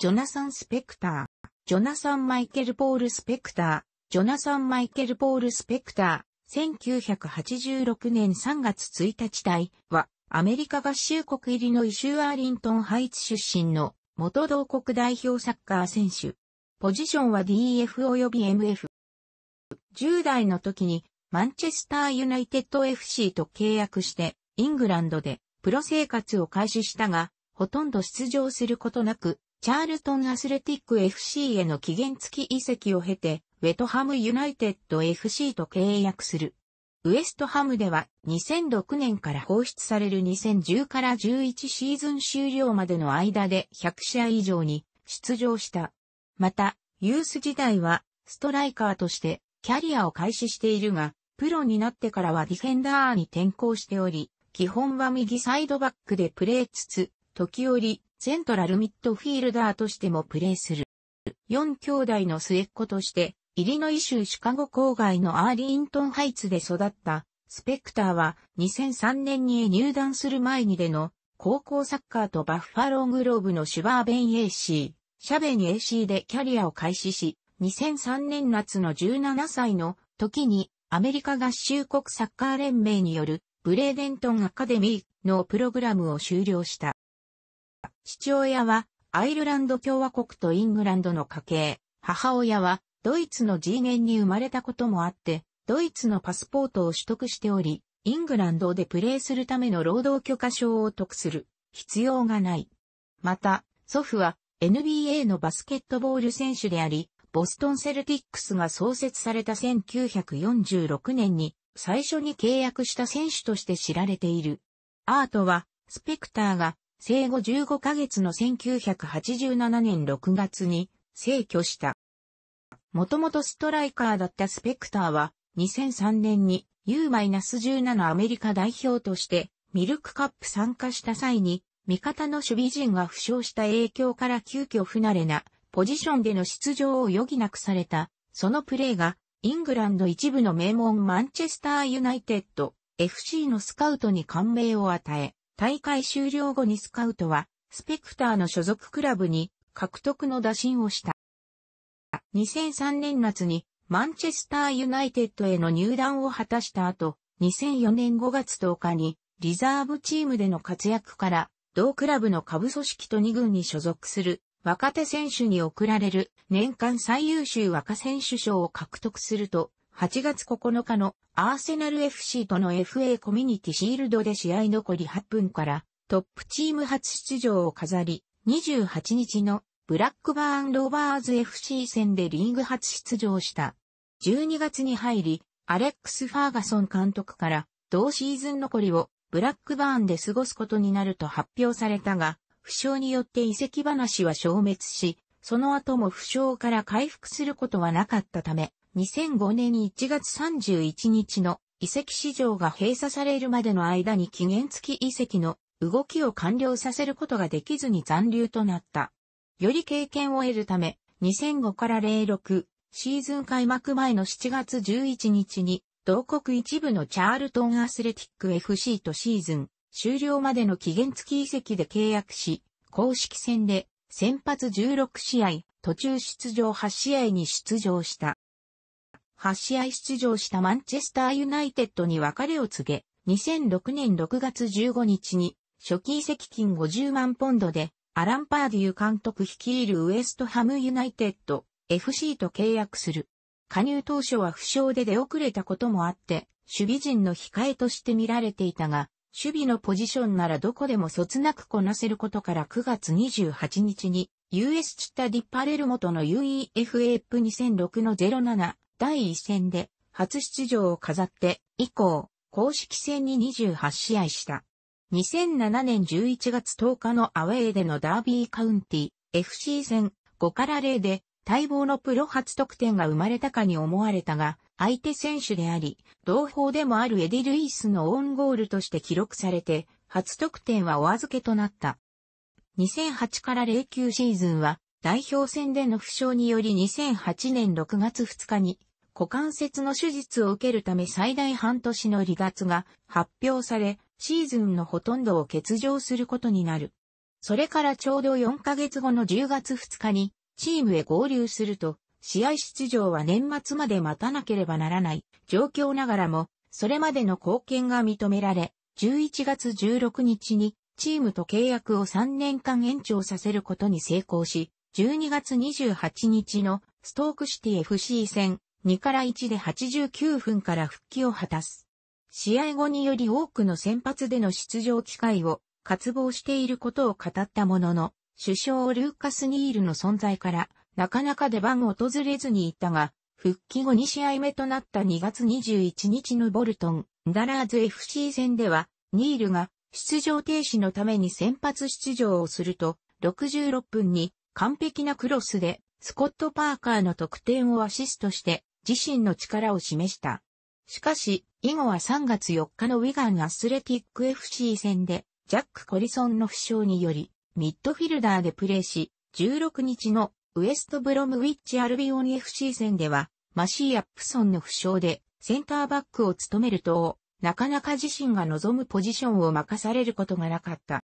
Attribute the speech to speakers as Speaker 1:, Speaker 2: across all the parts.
Speaker 1: ジョナサン・スペクター、ジョナサン・マイケル・ポール・スペクター、ジョナサン・マイケル・ポール・スペクター、1986年3月1日隊は、アメリカ合衆国入りのイシューアーリントン・ハイツ出身の元同国代表サッカー選手。ポジションは DF 及び MF。10代の時にマンチェスターユナイテッド FC と契約してイングランドでプロ生活を開始したが、ほとんど出場することなくチャールトンアスレティック FC への期限付き移籍を経て、ウェトハムユナイテッド FC と契約する。ウエストハムでは2006年から放出される2010から11シーズン終了までの間で100試合以上に出場した。また、ユース時代はストライカーとしてキャリアを開始しているが、プロになってからはディフェンダーに転向しており、基本は右サイドバックでプレーつつ、時折セントラルミッドフィールダーとしてもプレーする。4兄弟の末っ子として、イリノイ州シカゴ郊外のアーリントンハイツで育った、スペクターは2003年に入団する前にでの高校サッカーとバッファローグローブのシュバーベン AC、シャベン AC でキャリアを開始し、2003年夏の17歳の時にアメリカ合衆国サッカー連盟によるブレーデントンアカデミーのプログラムを終了した。父親はアイルランド共和国とイングランドの家系、母親はドイツの G 元に生まれたこともあって、ドイツのパスポートを取得しており、イングランドでプレーするための労働許可証を得する必要がない。また、祖父は NBA のバスケットボール選手であり、ボストンセルティックスが創設された1946年に最初に契約した選手として知られている。アートは、スペクターが生後15ヶ月の1987年6月に、成去した。もともとストライカーだったスペクターは、2003年に U-17 アメリカ代表として、ミルクカップ参加した際に、味方の守備陣が負傷した影響から急遽不慣れなポジションでの出場を余儀なくされた、そのプレーが、イングランド一部の名門マンチェスターユナイテッド FC のスカウトに感銘を与え、大会終了後にスカウトは、スペクターの所属クラブに獲得の打診をした。2003年夏にマンチェスターユナイテッドへの入団を果たした後、2004年5月10日にリザーブチームでの活躍から、同クラブの下部組織と2軍に所属する若手選手に贈られる年間最優秀若選手賞を獲得すると、8月9日のアーセナル FC との FA コミュニティシールドで試合残り8分からトップチーム初出場を飾り、28日のブラックバーンローバーズ FC 戦でリーグ初出場した。12月に入り、アレックス・ファーガソン監督から同シーズン残りをブラックバーンで過ごすことになると発表されたが、負傷によって遺跡話は消滅し、その後も負傷から回復することはなかったため、2005年1月31日の遺跡市場が閉鎖されるまでの間に期限付き遺跡の動きを完了させることができずに残留となった。より経験を得るため、2005から06シーズン開幕前の7月11日に、同国一部のチャールトンアスレティック FC とシーズン終了までの期限付き遺跡で契約し、公式戦で先発16試合、途中出場8試合に出場した。8試合出場したマンチェスターユナイテッドに別れを告げ、2006年6月15日に、初期移籍金50万ポンドで、アラン・パーデュー監督率いるウエストハムユナイテッド FC と契約する。加入当初は負傷で出遅れたこともあって、守備陣の控えとして見られていたが、守備のポジションならどこでもそつなくこなせることから9月28日に US チッタディパレルモとの UEFA プ2006の07第1戦で初出場を飾って以降、公式戦に28試合した。2007年11月10日のアウェーでのダービーカウンティ FC 戦5から0で待望のプロ初得点が生まれたかに思われたが、相手選手であり、同胞でもあるエディ・ルイスのオンゴールとして記録されて、初得点はお預けとなった。2008から09シーズンは、代表戦での負傷により2008年6月2日に股関節の手術を受けるため最大半年の離脱が発表され、シーズンのほとんどを欠場することになる。それからちょうど4ヶ月後の10月2日にチームへ合流すると、試合出場は年末まで待たなければならない状況ながらも、それまでの貢献が認められ、11月16日にチームと契約を3年間延長させることに成功し、12月28日のストークシティ FC 戦2から1で89分から復帰を果たす。試合後により多くの先発での出場機会を渇望していることを語ったものの、首相ルーカス・ニールの存在から、なかなか出番を訪れずにいたが、復帰後2試合目となった2月21日のボルトン、ダラーズ FC 戦では、ニールが出場停止のために先発出場をすると、66分に完璧なクロスでスコット・パーカーの得点をアシストして自身の力を示した。しかし、以後は3月4日のウィガンアスレティック FC 戦で、ジャック・コリソンの負傷により、ミッドフィルダーでプレーし、16日のウエストブロムウィッチ・アルビオン FC 戦では、マシー・アップソンの負傷で、センターバックを務めると、なかなか自身が望むポジションを任されることがなかった。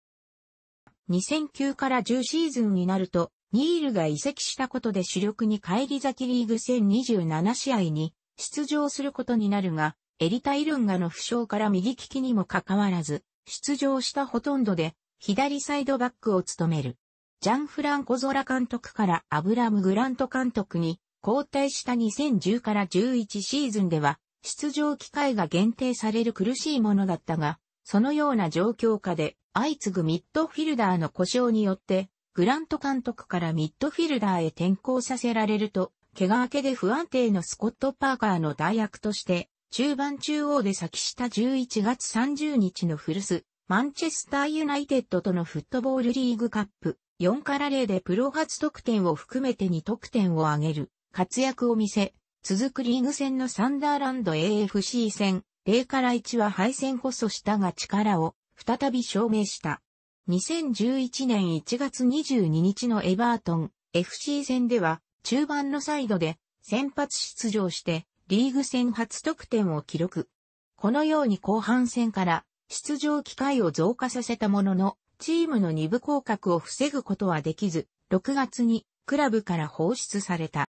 Speaker 1: 2009から10シーズンになると、ニールが移籍したことで主力に返り咲きリーグ戦27試合に出場することになるが、エリタ・イルンガの負傷から右利きにもかかわらず、出場したほとんどで左サイドバックを務める。ジャン・フランコ・ゾラ監督からアブラム・グラント監督に交代した2010から11シーズンでは出場機会が限定される苦しいものだったが、そのような状況下で相次ぐミッドフィルダーの故障によってグラント監督からミッドフィルダーへ転向させられると、怪我明けで不安定のスコット・パーカーの代役として、中盤中央で先した11月30日の古巣、マンチェスターユナイテッドとのフットボールリーグカップ、4から0でプロ初得点を含めて2得点を挙げる活躍を見せ、続くリーグ戦のサンダーランド AFC 戦、0から1は敗戦こそしたが力を再び証明した。2011年1月22日のエバートン FC 戦では中盤のサイドで先発出場してリーグ戦初得点を記録。このように後半戦から出場機会を増加させたもののチームの二部降格を防ぐことはできず6月にクラブから放出された。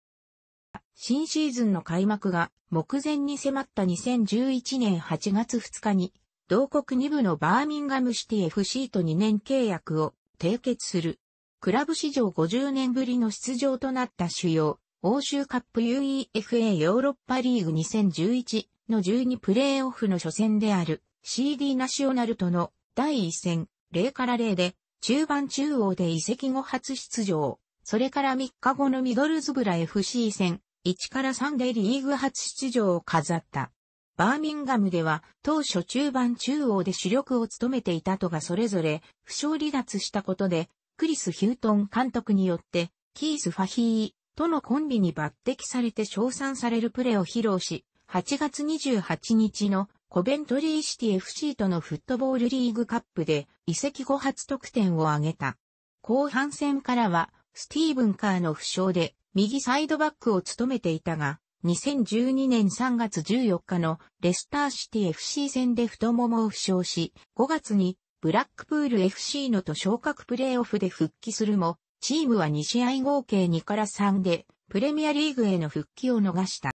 Speaker 1: 新シーズンの開幕が目前に迫った2011年8月2日に同国2部のバーミンガムシティ FC と2年契約を締結する。クラブ史上50年ぶりの出場となった主要、欧州カップ UEFA ヨーロッパリーグ2011の12プレーオフの初戦である CD ナショナルとの第1戦0から0で中盤中央で移籍後初出場。それから3日後のミドルズブラ FC 戦1から3でリーグ初出場を飾った。バーミンガムでは当初中盤中央で主力を務めていたとがそれぞれ負傷離脱したことで、クリス・ヒュートン監督によって、キース・ファヒーとのコンビに抜擢されて称賛されるプレーを披露し、8月28日のコベントリーシティ FC とのフットボールリーグカップで移籍後初得点を挙げた。後半戦からは、スティーブンカーの負傷で右サイドバックを務めていたが、2012年3月14日のレスターシティ FC 戦で太ももを負傷し、5月にブラックプール FC のと昇格プレイオフで復帰するも、チームは2試合合計2から3で、プレミアリーグへの復帰を逃した。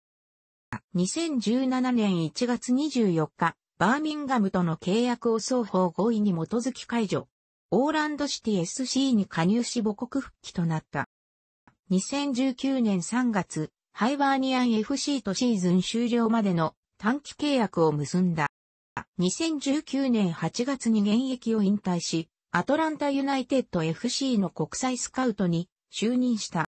Speaker 1: 2017年1月24日、バーミンガムとの契約を双方合意に基づき解除。オーランドシティ SC に加入し母国復帰となった。2019年3月、ハイバーニアン FC とシーズン終了までの短期契約を結んだ。2019年8月に現役を引退し、アトランタユナイテッド FC の国際スカウトに就任した。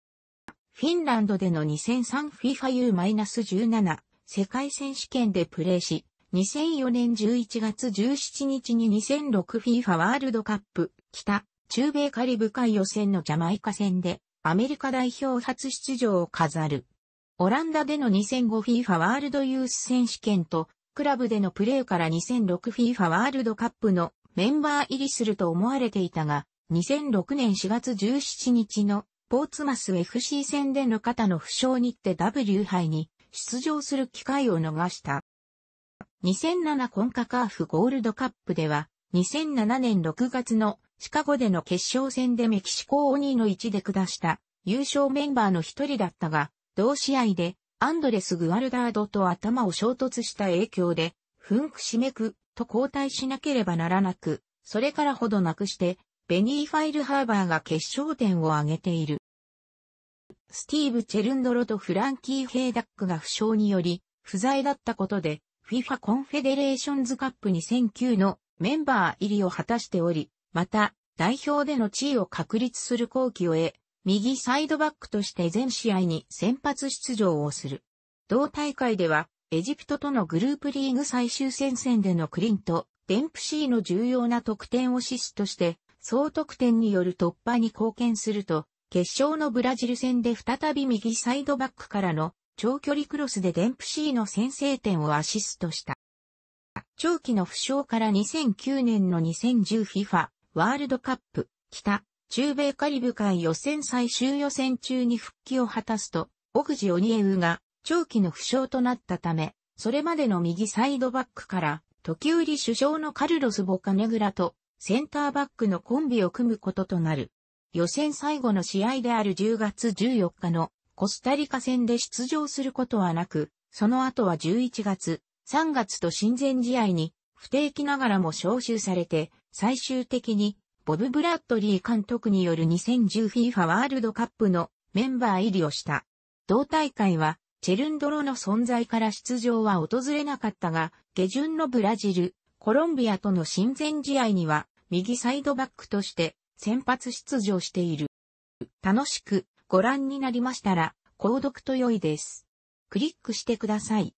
Speaker 1: フィンランドでの 2003FIFA U-17 世界選手権でプレーし、2004年11月17日に 2006FIFA ワールドカップ北中米カリブ海予選のジャマイカ戦でアメリカ代表初出場を飾る。オランダでの 2005FIFA ワールドユース選手権と、クラブでのプレーから 2006FIFA ワールドカップのメンバー入りすると思われていたが、2006年4月17日のポーツマス FC 戦での肩の負傷にて W 杯に出場する機会を逃した。2007コンカカーフゴールドカップでは、2007年6月のシカゴでの決勝戦でメキシコを2の1で下した優勝メンバーの一人だったが、同試合でアンドレス・グワルダードと頭を衝突した影響で、ふんくしめくと交代しなければならなく、それからほどなくして、ベニー・ファイルハーバーが決勝点を挙げている。スティーブ・チェルンドロとフランキー・ヘイダックが負傷により、不在だったことで、FIFA コンフェデレーションズカップ2009のメンバー入りを果たしており、また、代表での地位を確立する後期を得、右サイドバックとして全試合に先発出場をする。同大会では、エジプトとのグループリーグ最終戦線でのクリント、デンプシーの重要な得点をシスとして、総得点による突破に貢献すると、決勝のブラジル戦で再び右サイドバックからの長距離クロスでデンプシーの先制点をアシストした。長期の負傷から2009年の 2010FIFA ワールドカップ北中米カリブ海予選最終予選中に復帰を果たすと、オグジオニエウが長期の負傷となったため、それまでの右サイドバックから、時売首相のカルロス・ボカネグラと、センターバックのコンビを組むこととなる。予選最後の試合である10月14日のコスタリカ戦で出場することはなく、その後は11月、3月と親善試合に不定期ながらも招集されて、最終的にボブ・ブラッドリー監督による 2010FIFA ワールドカップのメンバー入りをした。同大会は、チェルンドロの存在から出場は訪れなかったが、下旬のブラジル、コロンビアとの親善試合には、右サイドバックとして先発出場している。楽しくご覧になりましたら、購読と良いです。クリックしてください。